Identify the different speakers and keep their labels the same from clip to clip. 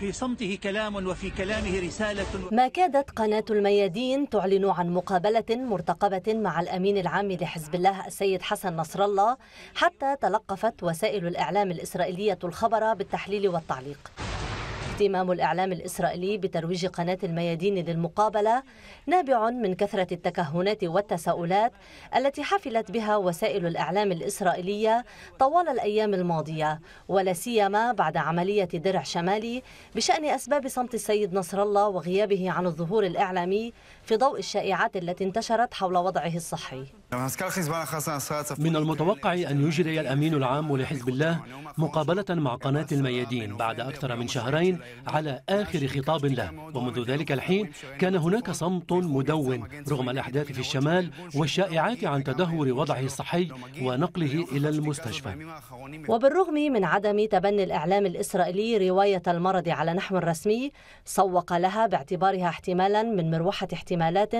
Speaker 1: في صمته كلام وفي كلامه رسالة
Speaker 2: ما كادت قناة الميادين تعلن عن مقابلة مرتقبة مع الأمين العام لحزب الله السيد حسن نصر الله حتى تلقفت وسائل الإعلام الإسرائيلية الخبر بالتحليل والتعليق اهتمام الإعلام الإسرائيلي بترويج قناة الميادين للمقابلة نابع من كثرة التكهنات والتساؤلات التي حفلت بها وسائل الإعلام الإسرائيلية طوال الأيام الماضية ولا سيما بعد عملية درع شمالي بشأن أسباب صمت السيد نصر الله وغيابه عن الظهور الإعلامي في ضوء الشائعات التي انتشرت حول وضعه الصحي
Speaker 3: من المتوقع أن يجري الأمين العام لحزب الله مقابلة مع قناة الميادين بعد أكثر من شهرين على آخر خطاب له ومنذ ذلك الحين كان هناك صمت مدون رغم الأحداث في الشمال والشائعات عن تدهور وضعه الصحي ونقله إلى المستشفى
Speaker 2: وبالرغم من عدم تبني الإعلام الإسرائيلي رواية المرض على نحو رسمي سوق لها باعتبارها احتمالا من مروحة احتمالات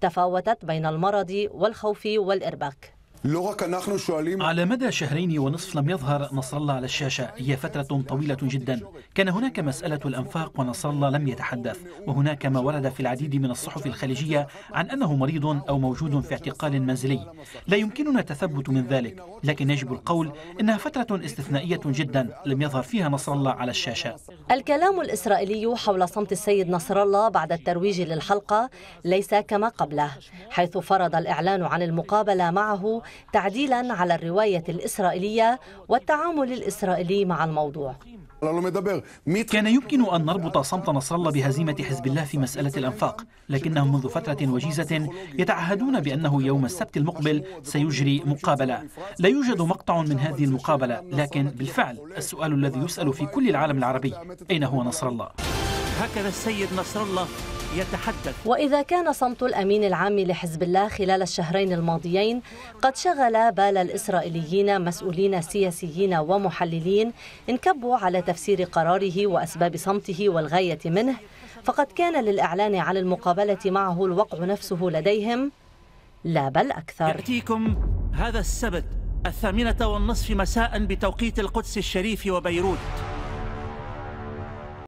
Speaker 2: تفاوتت بين المرض والخوف والإرباك
Speaker 1: على مدى شهرين ونصف لم يظهر نصر الله على الشاشة هي فترة طويلة جدا كان هناك مسألة الأنفاق ونصر الله لم يتحدث وهناك ما ورد في العديد من الصحف الخليجية عن أنه مريض أو موجود في اعتقال منزلي لا يمكننا التثبت من ذلك لكن يجب القول إنها فترة استثنائية جدا لم يظهر فيها نصر الله على الشاشة
Speaker 2: الكلام الإسرائيلي حول صمت السيد نصر الله بعد الترويج للحلقة ليس كما قبله حيث فرض الإعلان عن المقابلة معه تعديلا على الرواية الإسرائيلية والتعامل الإسرائيلي مع الموضوع
Speaker 1: كان يمكن أن نربط صمت نصر الله بهزيمة حزب الله في مسألة الأنفاق لكنهم منذ فترة وجيزة يتعهدون بأنه يوم السبت المقبل سيجري مقابلة لا يوجد مقطع من هذه المقابلة لكن بالفعل السؤال الذي يسأل في كل العالم العربي أين هو نصر الله؟ هكذا السيد نصر الله يتحدث
Speaker 2: وإذا كان صمت الأمين العام لحزب الله خلال الشهرين الماضيين قد شغل بال الإسرائيليين مسؤولين سياسيين ومحللين انكبوا على تفسير قراره وأسباب صمته والغاية منه فقد كان للإعلان عن المقابلة معه الوقع نفسه لديهم لا بل أكثر
Speaker 1: يأتيكم هذا السبت الثامنة والنصف مساء بتوقيت القدس الشريف وبيروت